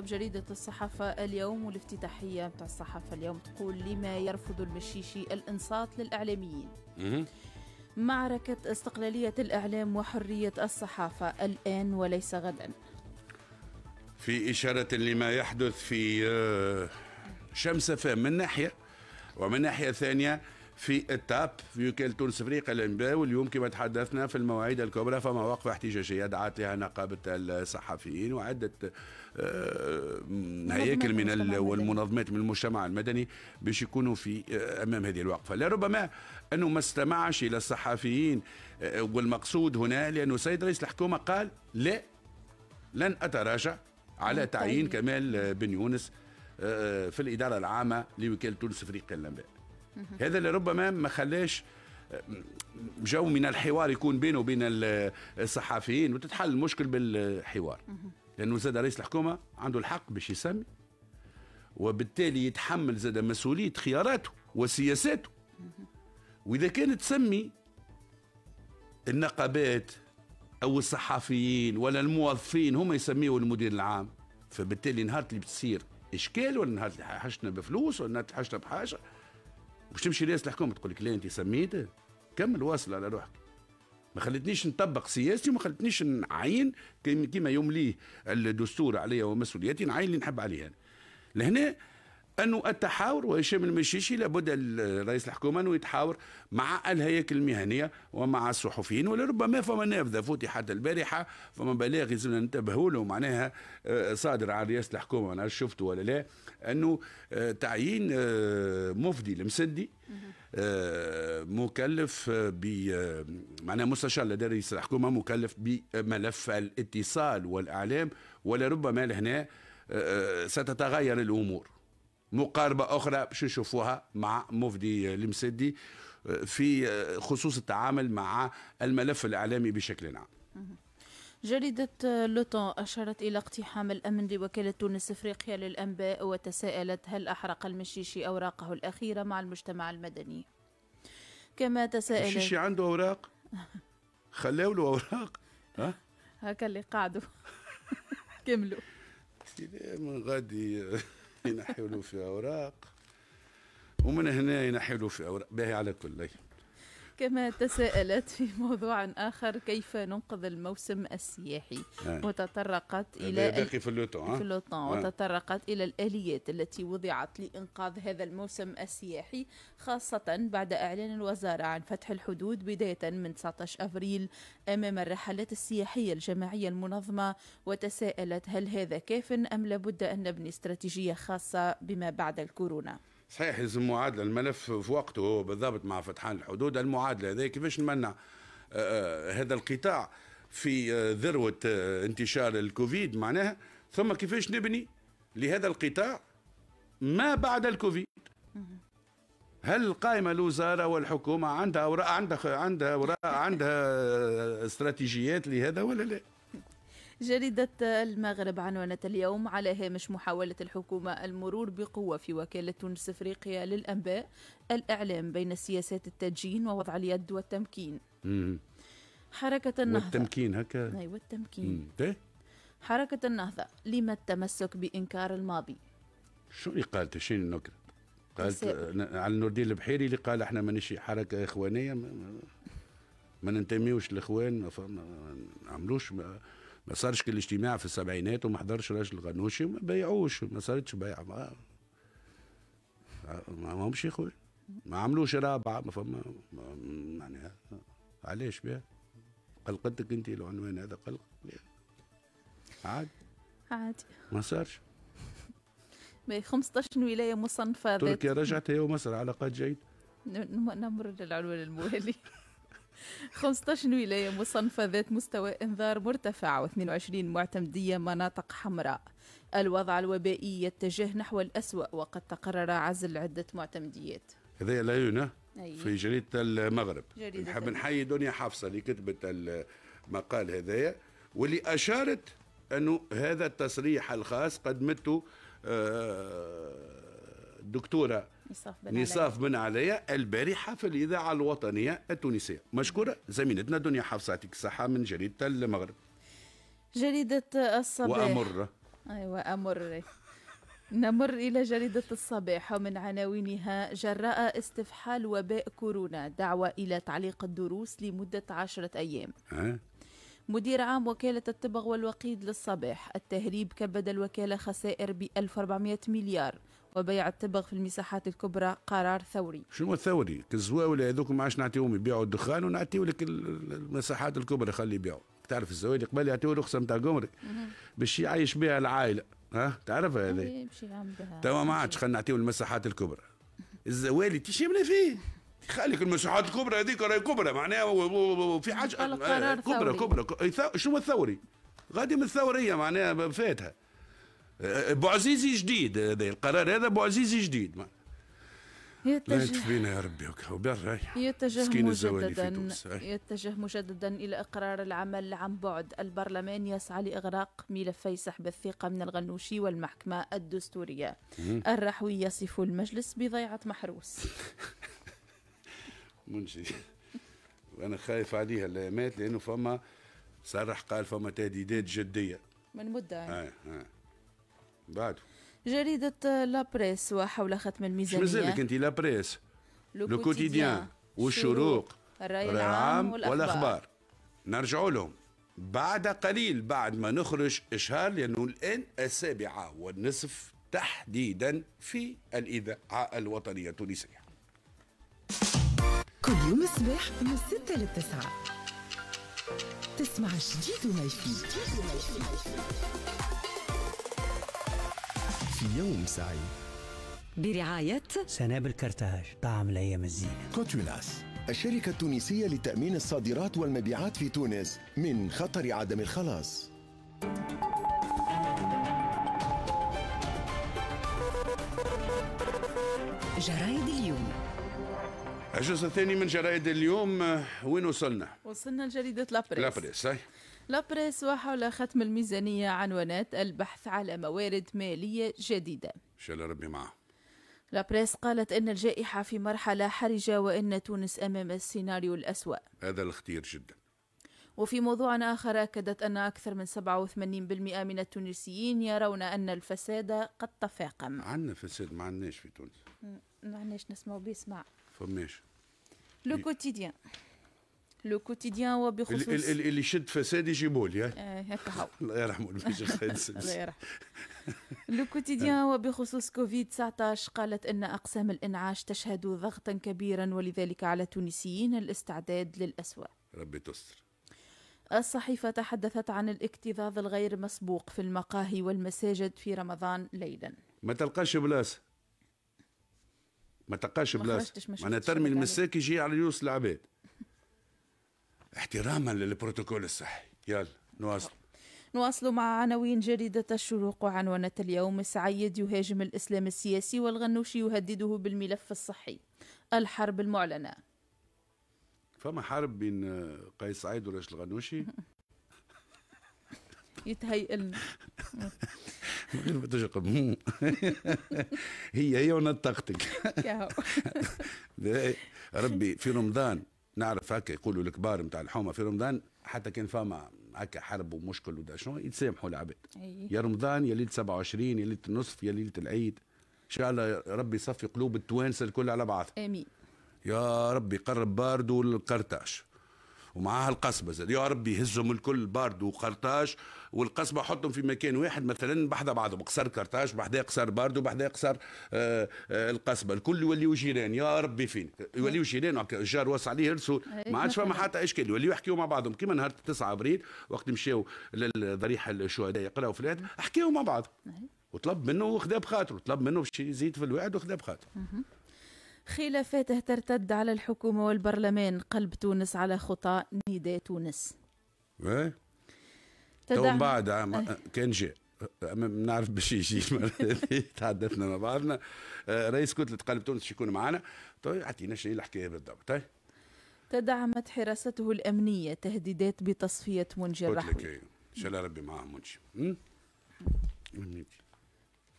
بجريدة الصحافة اليوم والافتتاحية بتاع الصحافة اليوم تقول لما يرفض المشيشي الإنصات للإعلاميين معركة استقلالية الإعلام وحرية الصحافة الآن وليس غدا في إشارة لما يحدث في آه، شمس فام من ناحية ومن ناحية ثانية في التاب في وكالة تونس افريقيا الانباء واليوم كما تحدثنا في المواعيد الكبرى فما وقفه احتجاجيه دعت لها نقابه الصحفيين وعده آه، هياكل من والمنظمات من المجتمع المدني باش يكونوا في آه، امام هذه الوقفه لربما انه ما استمعش الى الصحفيين آه، والمقصود هنا لانه السيد رئيس الحكومه قال لا لن اتراجع على طيب. تعيين كمال بن يونس في الاداره العامه لوكاله تونس افريقيا الانباء هذا اللي ربما ما خلاش جو من الحوار يكون بينه وبين الصحفيين وتتحل المشكل بالحوار لانه زاد رئيس الحكومه عنده الحق باش يسمي وبالتالي يتحمل زاد مسؤوليه خياراته وسياساته واذا كانت تسمي النقابات او الصحفيين ولا الموظفين هم يسميوا المدير العام فبالتالي نهار اللي بتصير اشكال ولا نهار اللي حشنا بفلوس ولا نهار حشنا بحاجه باش تمشي رئاسه الحكومه تقول لك لا انت سميت كمل واصل على روحك ما خلتنيش نطبق سياستي وما خلتنيش نعين كيما يمليه الدستور عليا ومسؤولياتي نعين اللي نحب عليها لهنا انه التحاور وهشام المشيشي لابد رئيس الحكومه انه يتحاور مع الهياكل المهنيه ومع الصحفيين ولربما فما نافذه فتحت البارحه فما بلاغ لازمنا ننتبهوا له معناها آه، صادر عن رئاسه الحكومه انا شفته ولا لا انه آه، تعيين آه، مفدي المسدي مكلف ب معناها مستشار لدى رئيس الحكومه مكلف بملف الاتصال والاعلام ولربما لهنا ستتغير الامور مقاربة أخرى باش نشوفوها مع مفدي المسدي آه، في آه، خصوص التعامل مع الملف الإعلامي بشكل عام جريدة آه، لوتون أشارت إلى اقتحام الأمن لوكالة تونس إفريقيا للأنباء وتساءلت هل أحرق المشيشي أوراقه الأخيرة مع المجتمع المدني كما تساءل المشيشي عنده أوراق خلاو له أوراق ها هكا اللي قعدوا كملوا غادي ينحيوا له في اوراق ومن هنا ينحيوا له في اوراق باهي على كل ليه. كما تساءلت في موضوع آخر كيف ننقذ الموسم السياحي نعم. وتطرقت يعني إلى باقي في اللوتون في اللوتون نعم. وتطرقت إلى الآليات التي وضعت لإنقاذ هذا الموسم السياحي خاصة بعد إعلان الوزارة عن فتح الحدود بداية من 19 أفريل أمام الرحلات السياحية الجماعية المنظمة وتساءلت هل هذا كاف أم لابد أن نبني استراتيجية خاصة بما بعد الكورونا صحيح يلزم معادله الملف في وقته بالضبط مع فتحان الحدود المعادله هذه كيفاش نمنع آه، آه، هذا القطاع في آه، ذروه انتشار الكوفيد معناها ثم كيفاش نبني لهذا القطاع ما بعد الكوفيد هل القائمه الوزاره والحكومه عندها اوراق عندها عندها اوراق عندها استراتيجيات لهذا ولا لا؟ جريدة المغرب عنونت اليوم على هامش محاولة الحكومة المرور بقوة في وكالة تونس إفريقيا للأنباء الإعلام بين سياسات التدجين ووضع اليد والتمكين حركة النهضة والتمكين هكا أيوة التمكين إيه؟ حركة النهضة لما التمسك بإنكار الماضي شو اللي قالت شنو النكرة قالت على نور الدين البحيري اللي قال احنا مانيش حركة إخوانية ما, ما ننتميوش لإخوان ما, ما نعملوش ما ما صارش كل اجتماع في السبعينات وما حضرش راجل غنوشي وما بيعوش ما صارتش بيع ما ما همش يخوي ما عملوش رابعه ما فما معناها يعني علاش بها قلقتك انت العنوان هذا قلق عادي عادي ما صارش 15 ولايه مصنفه تركيا رجعت هي ومصر علاقات جيده نمر للعنوان الموالي 15 ولاية مصنفة ذات مستوى إنذار مرتفع و22 معتمدية مناطق حمراء الوضع الوبائي يتجه نحو الأسوأ وقد تقرر عزل عدة معتمديات هذا لا أيه. في جريدة المغرب جريدة نحب نحيي دنيا حفصة اللي كتبت المقال هذايا واللي أشارت أنه هذا التصريح الخاص قدمته آه، الدكتورة نصاف بن نصاف بن عليا البارحه في الاذاعه الوطنيه التونسيه مشكوره زميلتنا دنيا حفصه يعطيك الصحه من جريده المغرب جريده الصباح وامر ايوه امر نمر إلى جريدة الصباح ومن عناوينها جراء استفحال وباء كورونا دعوة إلى تعليق الدروس لمدة عشرة أيام ها؟ مدير عام وكالة التبغ والوقيد للصباح التهريب كبد الوكالة خسائر ب 1400 مليار وبيع التبغ في المساحات الكبرى قرار ثوري شنو ثوري ولا هذوك ما عادش نعطيهم يبيعوا الدخان ونعطيو لك المساحات الكبرى خلي يبيعوا تعرف الزوايا قبل يعطيو رخصه نتاع قمرك باش يعيش بها العائله ها تعرفها هذه توا ما عادش خلينا نعطيو المساحات الكبرى الزوالي تشمنا فيه خليك المساحات الكبرى هذيك راهي كبرى معناها وفي حاجه كبرى كبرى إيه، شنو الثوري غادي من الثوريه معناها فاتها بوعزيزي جديد هذا القرار هذا بوعزيزي جديد ما. يتجه لا يلتف يا ربي وبير يتجه مجددا يتجه مجددا الى اقرار العمل عن بعد البرلمان يسعى لاغراق ملفي سحب الثقه من الغنوشي والمحكمه الدستوريه الرحوي يصف المجلس بضيعه محروس منشي وانا خايف عليها الايامات لانه فما صرح قال فما تهديدات جديه من مده يعني. آه آه. بعد جريدة لابريس وحول ختم الميزانية مازالك أنت لابريس لو كوتيديان والشروق الرأي العام والأخبار نرجعوا لهم بعد قليل بعد ما نخرج إشهار لأنه الآن السابعة والنصف تحديدا في الإذاعة الوطنية التونسية كل يوم الصباح من 6 ل 9 تسمع الجديد وما يفيد يوم سعيد برعاية سنابل كرتاج طعم الأيام الزينة كوتولاس الشركة التونسية لتأمين الصادرات والمبيعات في تونس من خطر عدم الخلاص جرايد اليوم الجزء الثاني من جرايد اليوم آه، وين وصلنا؟ وصلنا لجريدة لابريس لابريس صحيح لابريس وحول ختم الميزانية عنوانات البحث على موارد مالية جديدة إن شاء الله ربي معه لابريس قالت أن الجائحة في مرحلة حرجة وأن تونس أمام السيناريو الأسوأ هذا الخطير جدا وفي موضوع آخر أكدت أن أكثر من 87% من التونسيين يرون أن الفساد قد تفاقم عندنا فساد ما عندناش في تونس ما عندناش نسمعوا بيسمع فماش لو كوتيديان لو كوتيديان وبخصوص اللي, اللي يشد فساد يجيبوا لي هكا هو الله يرحمه الله يرحمه لو كوتيديان وبخصوص كوفيد 19 قالت ان اقسام الانعاش تشهد ضغطا كبيرا ولذلك على التونسيين الاستعداد للاسوء ربي تستر الصحيفة تحدثت عن الاكتظاظ الغير مسبوق في المقاهي والمساجد في رمضان ليلا ما تلقاش بلاصة ما تلقاش بلاصة معناها ترمي المساك يجي على رؤوس العباد احتراما للبروتوكول الصحي يلا نواصل نواصل مع عناوين جريدة الشروق وعنوانة اليوم سعيد يهاجم الإسلام السياسي والغنوشي يهدده بالملف الصحي الحرب المعلنة فما حرب بين قيس سعيد ولاش الغنوشي يتهيئ لنا ما هي هي ونطقتك ربي في رمضان نعرف هكا يقولوا الكبار نتاع الحومه في رمضان حتى كان فما هكا حرب ومشكل ودا شنو يتسامحوا العباد يا رمضان يا ليله 27 يا ليله النصف يا ليله العيد ان شاء الله ربي يصفي قلوب التوانسه الكل على بعض امين يا ربي قرب باردو القرطاش ومعها القصبه زاد يا ربي يهزهم الكل بارد وقرطاج والقصبه حطهم في مكان واحد مثلا بحذا بعضهم قصر قرطاج بحذا قصر باردو بحذا قصر آه، آه، القصبه الكل يوليو جيران يا ربي فين يوليو جيران الجار وصل عليه رسول إيه، ما عادش فما حتى اشكال يوليو يحكيو مع بعضهم كيما نهار 9 ابريل وقت مشاو للضريح الشهداء يقراو في العيد حكيو مع بعض إيه. وطلب منه وخذا بخاطره طلب منه باش يزيد في الوعد وخذا بخاطره خلافاته ترتد على الحكومة والبرلمان قلب تونس على خطى نداء تونس ايه تو بعد كان جاء نعرف باش يجي تحدثنا مع بعضنا آه، رئيس كتله قلب تونس يكون معنا تو طيب، يعطينا شنو الحكايه بالضبط طيب. تدعمت حراسته الامنيه تهديدات بتصفيه منجي لك إيه، ان شاء الله ربي معاه منجي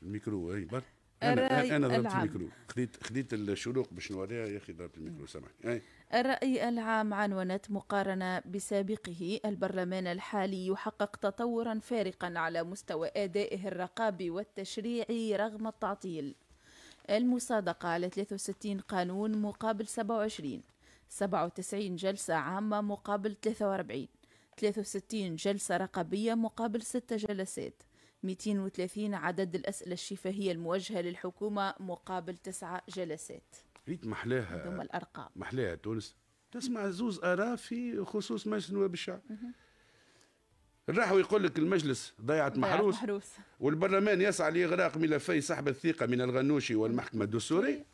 الميكرو اي برك الرأي انا ضربت العام. الميكرو خديت خديت الشروق باش نوريها يا اخي ضربت الميكرو سامحني الراي العام عنونت مقارنه بسابقه البرلمان الحالي يحقق تطورا فارقا على مستوى ادائه الرقابي والتشريعي رغم التعطيل المصادقه على 63 قانون مقابل 27 97 جلسه عامه مقابل 43 63 جلسه رقابيه مقابل 6 جلسات 230 عدد الأسئلة الشفهية الموجهة للحكومة مقابل تسعة جلسات ريت محلاها ثم الأرقام محلاها تونس تسمع زوز آراء في خصوص مجلس نواب الشعب الراحو يقول لك المجلس ضيعت محروس, محروس والبرلمان يسعى لاغراق ملفي سحب الثقه من الغنوشي والمحكمه الدستوريه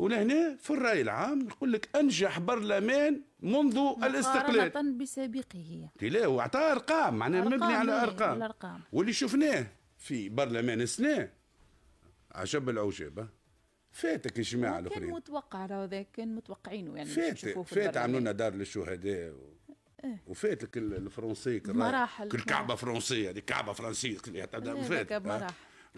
ولهنا في الرأي العام يقول لك أنجح برلمان منذ الاستقلال مقارنه بسابقه لا وعطاه أرقام معناها مبني على أرقام الأرقام. واللي شفناه في برلمان السنة عجب العجابة فاتك يا جماعة الأخرين كان متوقع ذاك كان متوقعينه يعني فات فات عملوا لنا دار للشهداء و... إيه؟ وفاتك الفرنسي مراحل كل كعبه فرنسيه هذه كعبه فرنسيه إيه، فات مراحل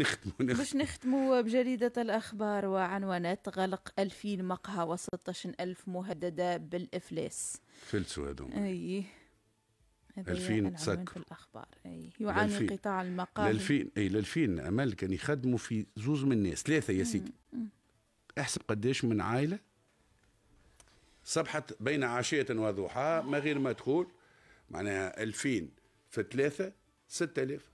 نختموا باش نختموا بجريدة الأخبار وعنوانات غلق 2000 مقهى و16 ألف مهددة بالإفلاس فلسوا هذوما أي 2000 سكر الاخبار اي يعاني قطاع المقاهي 2000 اي 2000 امل كان يخدموا في زوز من الناس ثلاثه يا سيدي احسب قداش من عائله صبحت بين عاشية وضحاها ما غير ما تقول معناها 2000 في ثلاثه 6000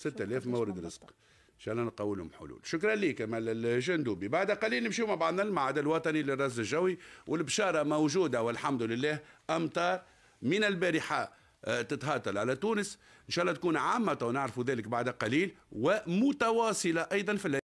6000 مورد رزق ان شاء الله نلقاو لهم حلول شكرا لك كمال الجندوبي بعد قليل نمشيو مع بعضنا المعهد الوطني للرز الجوي والبشاره موجوده والحمد لله امطار من البارحه آه، تتهاطل على تونس ان شاء الله تكون عامه ونعرفوا ذلك بعد قليل ومتواصله ايضا في